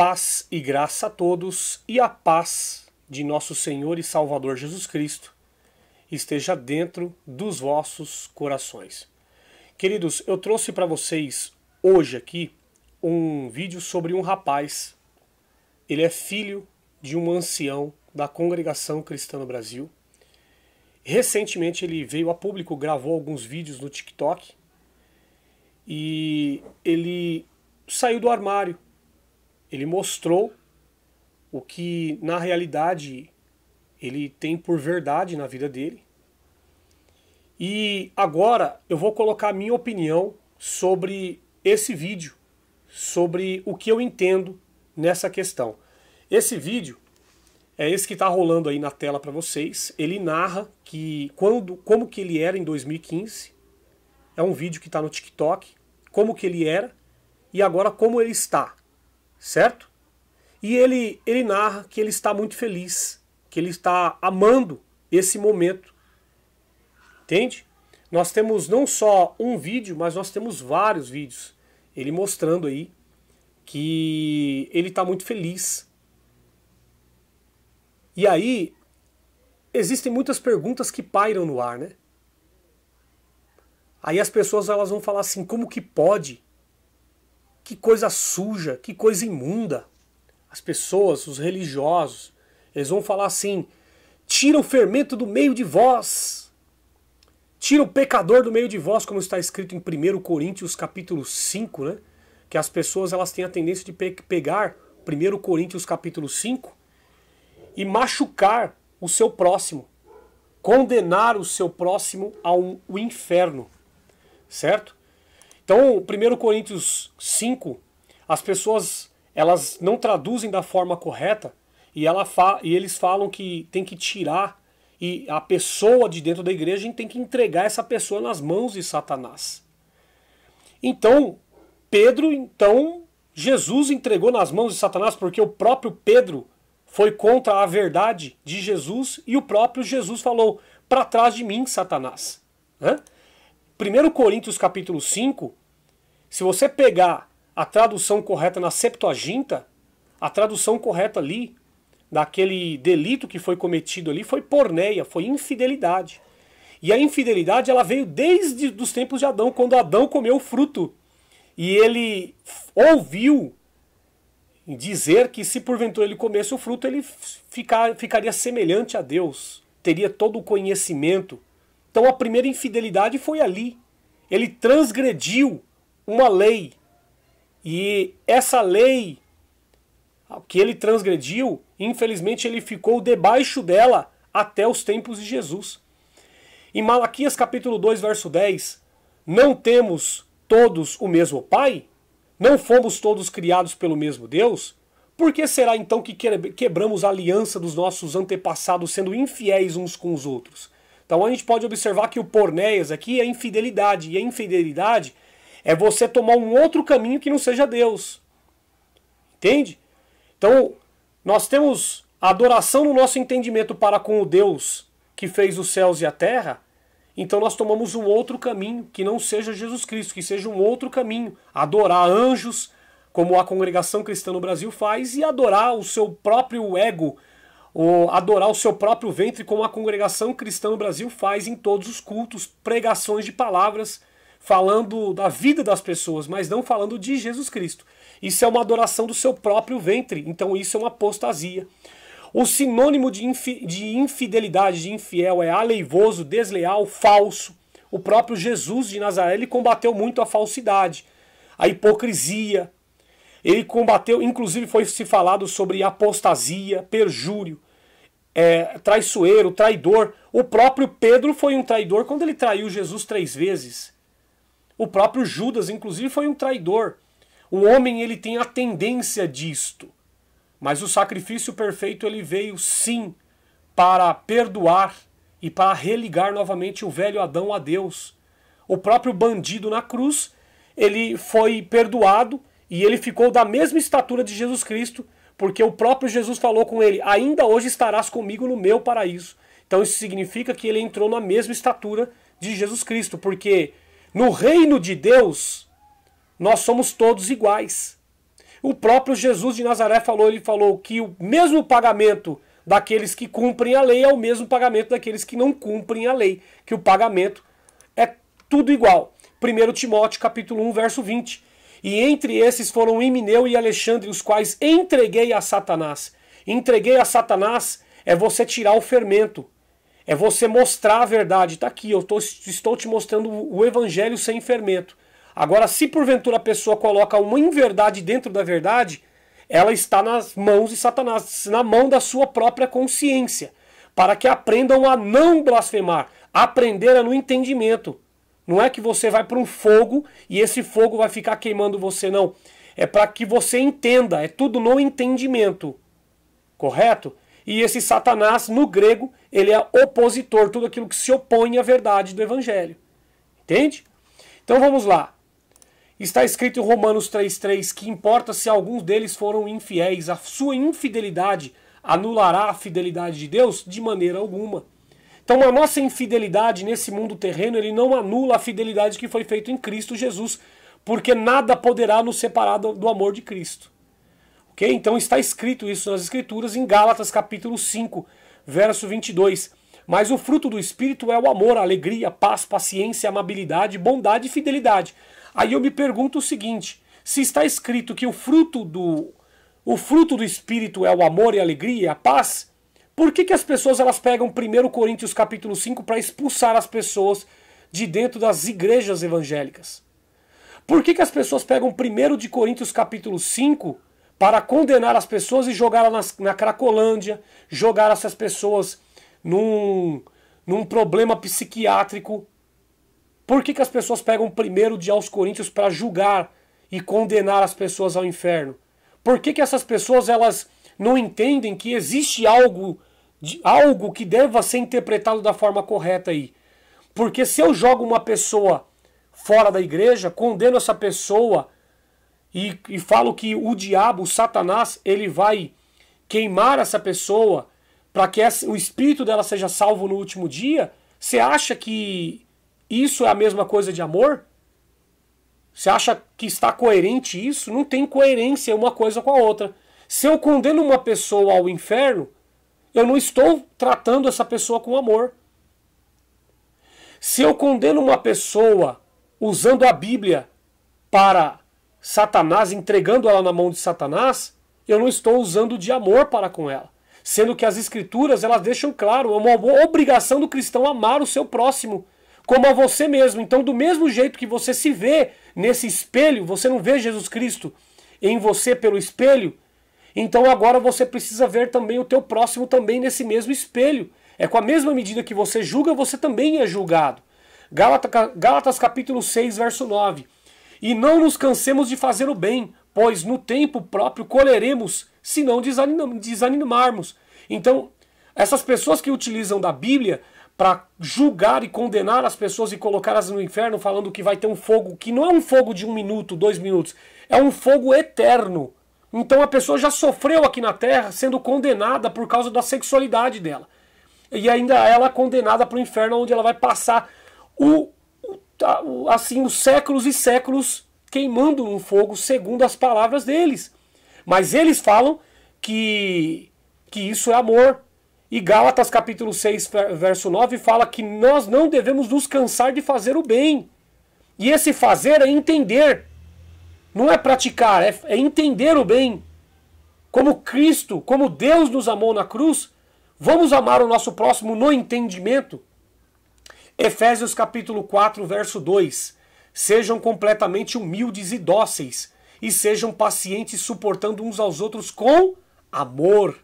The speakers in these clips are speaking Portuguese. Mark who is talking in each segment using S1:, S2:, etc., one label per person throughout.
S1: Paz e graça a todos e a paz de nosso Senhor e Salvador Jesus Cristo esteja dentro dos vossos corações. Queridos, eu trouxe para vocês hoje aqui um vídeo sobre um rapaz. Ele é filho de um ancião da Congregação Cristã no Brasil. Recentemente ele veio a público, gravou alguns vídeos no TikTok e ele saiu do armário ele mostrou o que na realidade ele tem por verdade na vida dele. E agora eu vou colocar a minha opinião sobre esse vídeo, sobre o que eu entendo nessa questão. Esse vídeo é esse que está rolando aí na tela para vocês. Ele narra que quando, como que ele era em 2015. É um vídeo que está no TikTok. Como que ele era e agora como ele está certo? E ele, ele narra que ele está muito feliz, que ele está amando esse momento. Entende? Nós temos não só um vídeo, mas nós temos vários vídeos. Ele mostrando aí que ele está muito feliz. E aí, existem muitas perguntas que pairam no ar, né? Aí as pessoas elas vão falar assim: como que pode que coisa suja, que coisa imunda. As pessoas, os religiosos, eles vão falar assim: tira o fermento do meio de vós. Tira o pecador do meio de vós, como está escrito em 1 Coríntios capítulo 5, né? Que as pessoas elas têm a tendência de pe pegar 1 Coríntios capítulo 5 e machucar o seu próximo, condenar o seu próximo ao inferno, certo? Então, 1 Coríntios 5, as pessoas elas não traduzem da forma correta e, ela e eles falam que tem que tirar e a pessoa de dentro da igreja tem que entregar essa pessoa nas mãos de Satanás. Então, Pedro, então, Jesus entregou nas mãos de Satanás porque o próprio Pedro foi contra a verdade de Jesus e o próprio Jesus falou: "Para trás de mim, Satanás". Né? 1 Coríntios capítulo 5, se você pegar a tradução correta na Septuaginta, a tradução correta ali, daquele delito que foi cometido ali, foi porneia, foi infidelidade. E a infidelidade ela veio desde os tempos de Adão, quando Adão comeu o fruto. E ele ouviu dizer que se porventura ele comesse o fruto, ele ficar, ficaria semelhante a Deus, teria todo o conhecimento. Então a primeira infidelidade foi ali. Ele transgrediu uma lei. E essa lei que ele transgrediu, infelizmente ele ficou debaixo dela até os tempos de Jesus. Em Malaquias capítulo 2, verso 10, não temos todos o mesmo Pai? Não fomos todos criados pelo mesmo Deus? Por que será então que quebramos a aliança dos nossos antepassados sendo infiéis uns com os outros? Então a gente pode observar que o pornéias aqui é infidelidade, e a infidelidade é você tomar um outro caminho que não seja Deus. Entende? Então, nós temos adoração no nosso entendimento para com o Deus que fez os céus e a terra. Então nós tomamos um outro caminho que não seja Jesus Cristo, que seja um outro caminho, adorar anjos, como a congregação cristã no Brasil faz, e adorar o seu próprio ego, ou adorar o seu próprio ventre, como a congregação cristã no Brasil faz em todos os cultos, pregações de palavras falando da vida das pessoas, mas não falando de Jesus Cristo. Isso é uma adoração do seu próprio ventre, então isso é uma apostasia. O sinônimo de, infi de infidelidade, de infiel, é aleivoso, desleal, falso. O próprio Jesus de Nazaré ele combateu muito a falsidade, a hipocrisia. Ele combateu, inclusive foi se falado sobre apostasia, perjúrio, é, traiçoeiro, traidor. O próprio Pedro foi um traidor quando ele traiu Jesus três vezes. O próprio Judas, inclusive, foi um traidor. O homem ele tem a tendência disto. Mas o sacrifício perfeito ele veio sim para perdoar e para religar novamente o velho Adão a Deus. O próprio bandido na cruz, ele foi perdoado e ele ficou da mesma estatura de Jesus Cristo, porque o próprio Jesus falou com ele: "Ainda hoje estarás comigo no meu paraíso". Então isso significa que ele entrou na mesma estatura de Jesus Cristo, porque no reino de Deus, nós somos todos iguais. O próprio Jesus de Nazaré falou, ele falou que o mesmo pagamento daqueles que cumprem a lei é o mesmo pagamento daqueles que não cumprem a lei, que o pagamento é tudo igual. 1 Timóteo capítulo 1, verso 20. E entre esses foram Emineu e Alexandre, os quais entreguei a Satanás. Entreguei a Satanás é você tirar o fermento, é você mostrar a verdade. Está aqui, eu tô, estou te mostrando o evangelho sem fermento. Agora, se porventura a pessoa coloca uma inverdade dentro da verdade, ela está nas mãos de Satanás, na mão da sua própria consciência, para que aprendam a não blasfemar. Aprender é no entendimento. Não é que você vai para um fogo e esse fogo vai ficar queimando você, não. É para que você entenda, é tudo no entendimento. Correto? E esse Satanás, no grego, ele é opositor, tudo aquilo que se opõe à verdade do Evangelho. Entende? Então vamos lá. Está escrito em Romanos 3,3 que importa se alguns deles foram infiéis, a sua infidelidade anulará a fidelidade de Deus de maneira alguma. Então a nossa infidelidade nesse mundo terreno, ele não anula a fidelidade que foi feita em Cristo Jesus, porque nada poderá nos separar do, do amor de Cristo. Então está escrito isso nas Escrituras em Gálatas capítulo 5, verso 22. Mas o fruto do Espírito é o amor, a alegria, a paz, paciência, amabilidade, bondade e fidelidade. Aí eu me pergunto o seguinte: se está escrito que o fruto do o fruto do espírito é o amor e a alegria, a paz, por que, que as pessoas elas pegam 1 Coríntios capítulo 5 para expulsar as pessoas de dentro das igrejas evangélicas? Por que, que as pessoas pegam 1 de Coríntios capítulo 5 para condenar as pessoas e jogá-las na, Cracolândia, jogar essas pessoas num, num problema psiquiátrico. Por que, que as pessoas pegam o primeiro de aos Coríntios para julgar e condenar as pessoas ao inferno? Por que, que essas pessoas elas não entendem que existe algo, de, algo que deva ser interpretado da forma correta aí? Porque se eu jogo uma pessoa fora da igreja, condeno essa pessoa e, e que o diabo, o Satanás, ele vai queimar essa pessoa para que o espírito dela seja salvo no último dia, você acha que isso é a mesma coisa de amor? Você acha que está coerente isso? Não tem coerência uma coisa com a outra. Se eu condeno uma pessoa ao inferno, eu não estou tratando essa pessoa com amor. Se eu condeno uma pessoa usando a Bíblia para Satanás, entregando ela na mão de Satanás, eu não estou usando de amor para com ela. Sendo que as escrituras elas deixam claro, é uma obrigação do cristão amar o seu próximo como a você mesmo. Então, do mesmo jeito que você se vê nesse espelho, você não vê Jesus Cristo em você pelo espelho, então agora você precisa ver também o teu próximo também nesse mesmo espelho. É com a mesma medida que você julga, você também é julgado. Gálatas, capítulo 6, verso 9. E não nos cansemos de fazer o bem, pois no tempo próprio colheremos, se não desanimarmos. Então, essas pessoas que utilizam da Bíblia para julgar e condenar as pessoas e colocá-las no inferno, falando que vai ter um fogo que não é um fogo de um minuto, dois minutos, é um fogo eterno. Então a pessoa já sofreu aqui na Terra sendo condenada por causa da sexualidade dela. E ainda ela condenada para o inferno, onde ela vai passar o Tá, assim os séculos e séculos queimando no fogo, segundo as palavras deles. Mas eles falam que, que isso é amor. E Gálatas capítulo 6, verso 9 fala que nós não devemos nos cansar de fazer o bem. E esse fazer é entender. Não é praticar, é, é entender o bem. Como Cristo, como Deus nos amou na cruz, vamos amar o nosso próximo no entendimento. Efésios capítulo 4, verso 2: Sejam completamente humildes e dóceis, e sejam pacientes suportando uns aos outros com amor.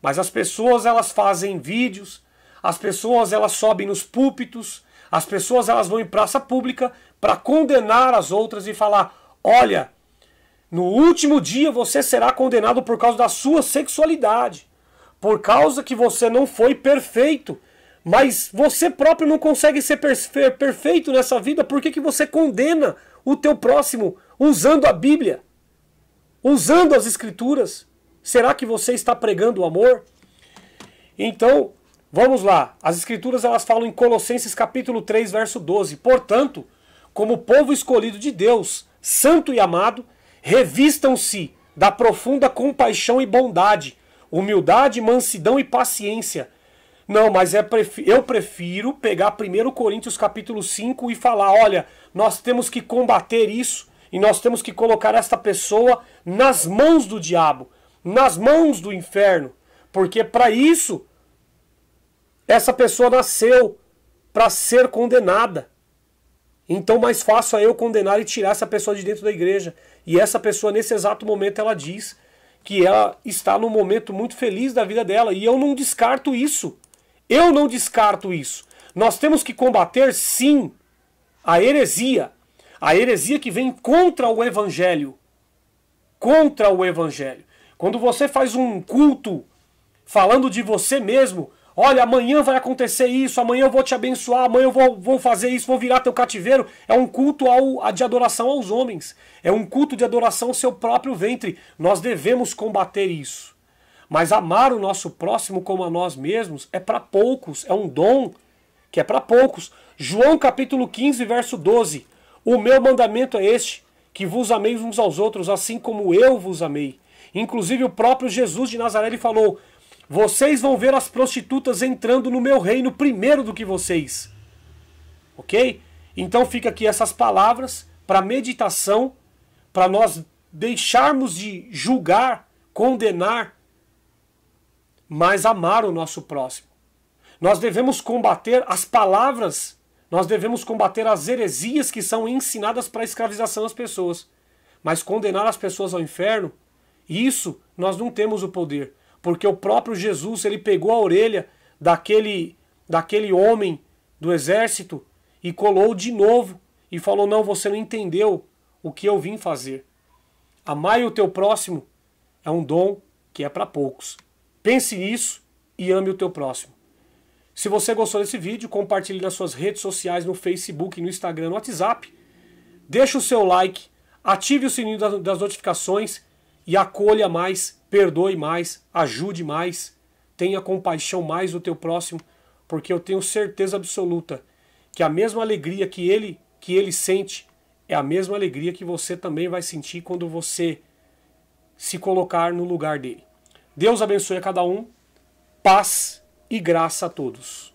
S1: Mas as pessoas elas fazem vídeos, as pessoas elas sobem nos púlpitos, as pessoas elas vão em praça pública para condenar as outras e falar: "Olha, no último dia você será condenado por causa da sua sexualidade, por causa que você não foi perfeito". Mas você próprio não consegue ser perfeito nessa vida, por que, que você condena o teu próximo usando a Bíblia? Usando as Escrituras? Será que você está pregando o amor? Então, vamos lá. As Escrituras elas falam em Colossenses capítulo 3, verso 12. Portanto, como povo escolhido de Deus, santo e amado, revistam-se da profunda compaixão e bondade, humildade, mansidão e paciência – não, mas é eu prefiro pegar primeiro Coríntios capítulo 5 e falar, olha, nós temos que combater isso e nós temos que colocar esta pessoa nas mãos do diabo, nas mãos do inferno, porque para isso essa pessoa nasceu para ser condenada. Então mais fácil é eu condenar e tirar essa pessoa de dentro da igreja. E essa pessoa nesse exato momento ela diz que ela está num momento muito feliz da vida dela e eu não descarto isso. Eu não descarto isso. Nós temos que combater, sim, a heresia. A heresia que vem contra o evangelho. Contra o evangelho. Quando você faz um culto falando de você mesmo, olha, amanhã vai acontecer isso, amanhã eu vou te abençoar, amanhã eu vou, vou fazer isso, vou virar teu cativeiro. É um culto ao, de adoração aos homens. É um culto de adoração ao seu próprio ventre. Nós devemos combater isso. Mas amar o nosso próximo como a nós mesmos é para poucos, é um dom que é para poucos. João capítulo 15, verso 12. O meu mandamento é este: que vos ameis uns aos outros, assim como eu vos amei. Inclusive o próprio Jesus de Nazaré ele falou: Vocês vão ver as prostitutas entrando no meu reino primeiro do que vocês. OK? Então fica aqui essas palavras para meditação, para nós deixarmos de julgar, condenar mas amar o nosso próximo. Nós devemos combater as palavras, nós devemos combater as heresias que são ensinadas para a escravização das pessoas. Mas condenar as pessoas ao inferno, isso nós não temos o poder, porque o próprio Jesus, ele pegou a orelha daquele daquele homem do exército e colou de novo e falou: "Não, você não entendeu o que eu vim fazer. Amar o teu próximo é um dom que é para poucos." Pense nisso e ame o teu próximo. Se você gostou desse vídeo, compartilhe nas suas redes sociais, no Facebook, no Instagram, no WhatsApp. Deixe o seu like, ative o sininho das notificações e acolha mais, perdoe mais, ajude mais, tenha compaixão mais do teu próximo, porque eu tenho certeza absoluta que a mesma alegria que ele que ele sente é a mesma alegria que você também vai sentir quando você se colocar no lugar dele. Deus abençoe a cada um, paz e graça a todos.